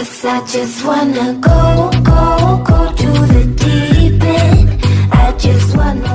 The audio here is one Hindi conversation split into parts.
Cause I just wanna go, go, go to the deep end I just wanna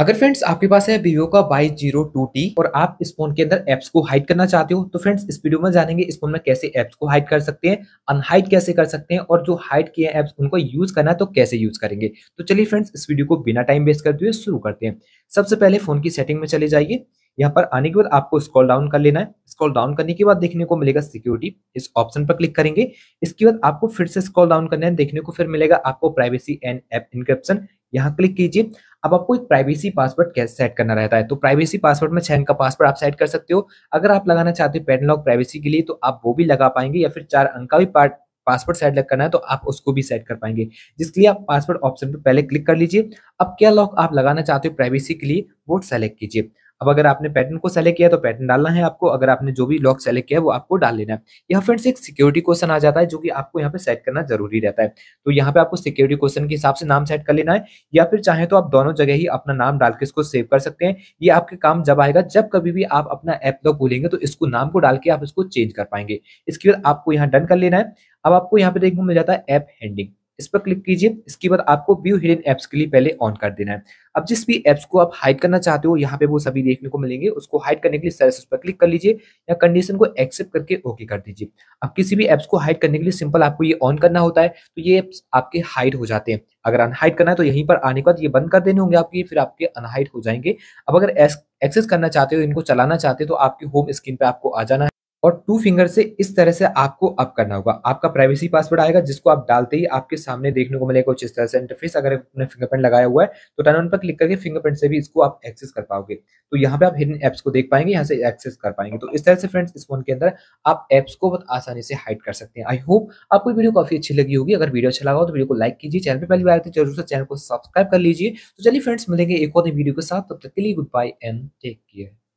अगर फ्रेंड्स आपके पास है वीवो का बाई जीरो टू टी और आप इस फोन के अंदर एप्स को हाइड करना चाहते हो तो फ्रेंड्स इस वीडियो में जानेंगे इस फोन में कैसे एप्स को हाइड कर सकते हैं अनहाइड कैसे कर सकते हैं और जो हाइड किए एप्स उनको यूज करना है तो कैसे यूज करेंगे तो चलिए फ्रेंड्स इस वीडियो को बिना टाइम वेस्ट करते हुए शुरू करते हैं सबसे पहले फोन की सेटिंग में चले जाइए यहाँ पर आने के बाद आपको स्कॉल डाउन कर लेना है स्कॉल डाउन करने के बाद देखने को मिलेगा सिक्योरिटी इस ऑप्शन पर क्लिक करेंगे इसके बाद आपको फिर से स्कॉल डाउन करना है देखने को फिर मिलेगा आपको प्राइवेसी एंड एप इनक्रिप्शन यहाँ क्लिक कीजिए अब आपको एक प्राइवेसी पासवर्ड कैसे सेट करना रहता है तो प्राइवेसी पासवर्ड में छह का पासवर्ड आप सेट कर सकते हो अगर आप लगाना चाहते हो लॉक प्राइवेसी के लिए तो आप वो भी लगा पाएंगे या फिर चार अंक का भी पार्ट पासवर्ड सेट करना है तो आप उसको भी सेट कर पाएंगे जिसके लिए आप पासवर्ड ऑप्शन पर पहले क्लिक कर लीजिए अब क्या लॉक आप लगाना चाहते हो प्राइवेसी के लिए वो सेलेक्ट कीजिए अब अगर आपने पैटर्न को सेलेक्ट किया तो पैटर्न डालना है आपको अगर आपने जो भी लॉक सेलेक्ट किया वो आपको डाल लेना है यहाँ फ्रेंड्स एक सिक्योरिटी क्वेश्चन आ जाता है जो कि आपको यहाँ पे सेट करना जरूरी रहता है तो यहाँ पे आपको सिक्योरिटी क्वेश्चन के हिसाब से नाम सेट कर लेना है या फिर चाहे तो आप दोनों जगह ही अपना नाम डाल के इसको सेव कर सकते हैं ये आपके काम जब आएगा जब कभी भी आप अपना ऐप लॉक बोलेंगे तो इसको नाम को डाल के आप इसको चेंज कर पाएंगे इसके बाद आपको यहाँ डन कर लेना है अब आपको यहाँ पे देखने को मिल जाता है ऐप हैंडिंग इस पर क्लिक कीजिए इसके बाद आपको व्यू हिडन एप्स के लिए पहले ऑन कर देना है अब जिस भी एप्स को आप हाइड करना चाहते हो यहाँ पे वो सभी देखने को मिलेंगे उसको हाइड करने के लिए सर्विस पर क्लिक कर लीजिए या कंडीशन को एक्सेप्ट करके ओके कर दीजिए अब किसी भी एप्स को हाइड करने के लिए सिंपल आपको ये ऑन करना होता है तो ये एप्स आपके हाइड हो जाते हैं अगर अनहाइड करना है तो यहीं पर आने के बाद ये बंद कर देने होंगे आपके फिर आपके अनहाइड हो जाएंगे अब अगर एक्सेस करना चाहते हो इनको चलाना चाहते हो तो आपके होम स्क्रीन पर आपको आ जाना और टू फिंगर से इस तरह से आपको अप करना होगा आपका प्राइवेसी पासवर्ड आएगा जिसको आप डालते ही आपके सामने देखने को मिलेगा कुछ इस तरह से इंटरफेस अगर आपने फिंगरप्रिंट लगाया हुआ है तो टर्न ऑन पर क्लिक करके फिंगरप्रिंट से भी इसको आप एक्सेस कर पाओगे तो यहाँ पे आप हिडन एप्स को देख पाएंगे यहाँ से एक्सेस कर पाएंगे तो इस तरह से फ्रेंड्स इस फोन के अंदर आप एप्स को बहुत आसानी से हाइड कर सकते हैं आई होप आपको वीडियो काफी अच्छी लगी होगी अगर वीडियो अच्छा लगा हो तो वीडियो को लाइक कीजिए चैनल पर पहली बार आते तो जरूर से चैनल को सब्सक्राइब कर लीजिए तो चलिए फ्रेंड्स मिलेंगे एक और वीडियो के साथ तब तक के लिए goodbye and take care